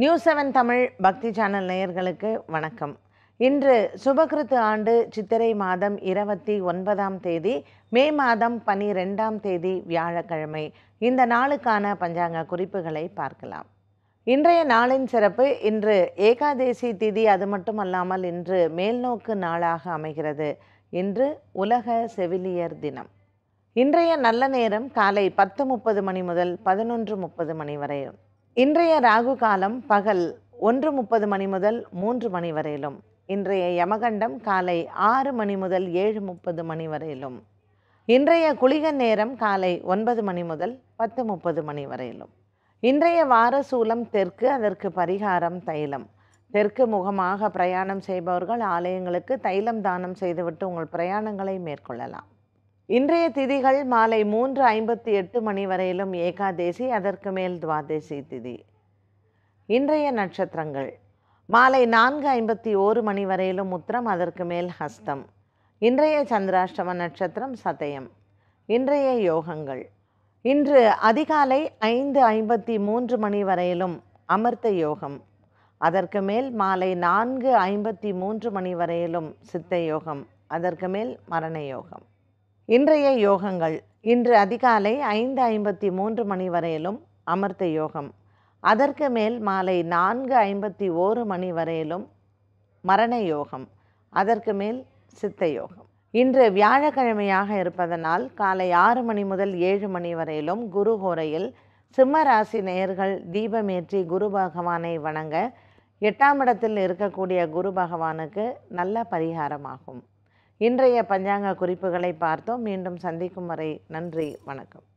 news seven Tamil பக்தி channel நேயர்களுக்கு வணக்கம் இன்று சுபகிருத்து ஆண்டு சித்திரை மாதம் இருபத்தி ஒன்பதாம் தேதி மே மாதம் பனிரெண்டாம் தேதி வியாழக்கிழமை இந்த நாளுக்கான பஞ்சாங்க குறிப்புகளை பார்க்கலாம் இன்றைய நாளின் சிறப்பு இன்று ஏகாதேசி திதி அது மட்டுமல்லாமல் இன்று மேல்நோக்கு நாளாக அமைகிறது இன்று உலக செவிலியர் தினம் இன்றைய நல்ல நேரம் காலை பத்து முப்பது மணி முதல் பதினொன்று முப்பது மணி வரையும் இன்றைய ராகு காலம் பகல் ஒன்று முப்பது மணி முதல் மூன்று மணி வரையிலும் இன்றைய யமகண்டம் காலை ஆறு மணி முதல் ஏழு முப்பது மணி வரையிலும் இன்றைய குளிக நேரம் காலை ஒன்பது மணி முதல் பத்து முப்பது மணி வரையிலும் இன்றைய வாரசூலம் தெற்கு அதற்கு பரிகாரம் தைலம் தெற்கு முகமாக பிரயாணம் செய்பவர்கள் ஆலயங்களுக்கு தைலம் தானம் செய்துவிட்டு உங்கள் பிரயாணங்களை மேற்கொள்ளலாம் இன்றைய திதிகள் மாலை மூன்று ஐம்பத்தி எட்டு மணி வரையிலும் ஏகாதேசி அதற்கு மேல் துவாதேசி திதி இன்றைய நட்சத்திரங்கள் மாலை நான்கு ஐம்பத்தி ஓரு மணி வரையிலும் உத்திரம் அதற்கு மேல் ஹஸ்தம் இன்றைய சந்திராஷ்டம நட்சத்திரம் சதயம் இன்றைய யோகங்கள் இன்று அதிகாலை ஐந்து ஐம்பத்தி மூன்று மணி வரையிலும் அமர்த்த யோகம் அதற்கு மேல் மாலை நான்கு ஐம்பத்தி மூன்று மணி வரையிலும் சித்த யோகம் அதற்கு மேல் மரண யோகம் இன்றைய யோகங்கள் இன்று அதிகாலை ஐந்து ஐம்பத்தி மூன்று மணி வரையிலும் அமர்த்த யோகம் அதற்கு மேல் மாலை நான்கு ஐம்பத்தி ஓரு மணி வரையிலும் மரண யோகம் அதற்கு மேல் சித்த யோகம் இன்று வியாழக்கிழமையாக இருப்பதனால் காலை ஆறு மணி முதல் ஏழு மணி வரையிலும் குரு ஹோரையில் சிம்ம ராசி நேயர்கள் தீபமேற்றி குரு பகவானை வணங்க எட்டாம் இடத்தில் இருக்கக்கூடிய குரு பகவானுக்கு நல்ல பரிகாரமாகும் இன்றைய பஞ்சாங்க குறிப்புகளை பார்த்தோம் மீண்டும் சந்திக்கும் வரை நன்றி வணக்கம்